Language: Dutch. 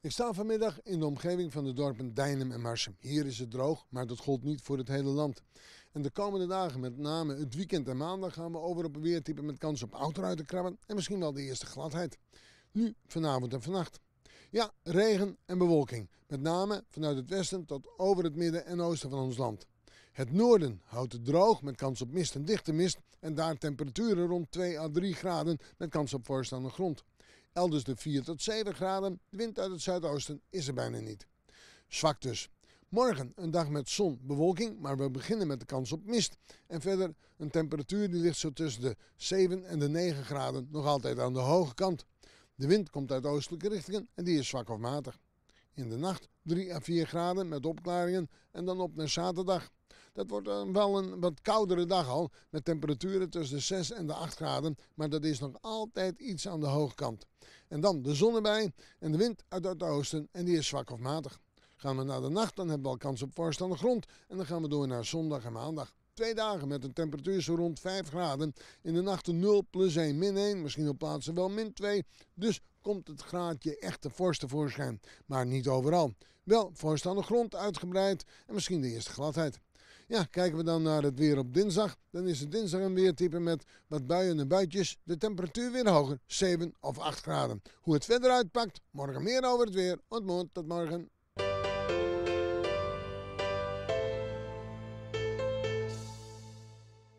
Ik sta vanmiddag in de omgeving van de dorpen Deinem en Marsum. Hier is het droog, maar dat gold niet voor het hele land. En de komende dagen, met name het weekend en maandag, gaan we over op een weertype met kans op krabben en misschien wel de eerste gladheid. Nu, vanavond en vannacht. Ja, regen en bewolking, met name vanuit het westen tot over het midden en oosten van ons land. Het noorden houdt het droog met kans op mist en dichte mist en daar temperaturen rond 2 à 3 graden met kans op voorstaande grond. Elders de 4 tot 7 graden, de wind uit het zuidoosten is er bijna niet. Zwak dus. Morgen een dag met zon, bewolking, maar we beginnen met de kans op mist. En verder een temperatuur die ligt zo tussen de 7 en de 9 graden, nog altijd aan de hoge kant. De wind komt uit oostelijke richtingen en die is zwak of matig. In de nacht 3 à 4 graden met opklaringen en dan op naar zaterdag. Dat wordt dan wel een wat koudere dag al, met temperaturen tussen de 6 en de 8 graden. Maar dat is nog altijd iets aan de hoogkant. En dan de zon erbij en de wind uit het oosten en die is zwak of matig. Gaan we naar de nacht, dan hebben we al kans op de grond. En dan gaan we door naar zondag en maandag twee dagen met een temperatuur zo rond 5 graden. In de nachten 0 plus 1 min 1, misschien op plaatsen wel min 2. Dus komt het graadje echte vorst tevoorschijn. Maar niet overal. Wel de grond uitgebreid en misschien de eerste gladheid. Ja, kijken we dan naar het weer op dinsdag. Dan is het dinsdag een weertype met wat buien en buitjes. De temperatuur weer hoger, 7 of 8 graden. Hoe het verder uitpakt, morgen meer over het weer. Ontmoet, tot morgen.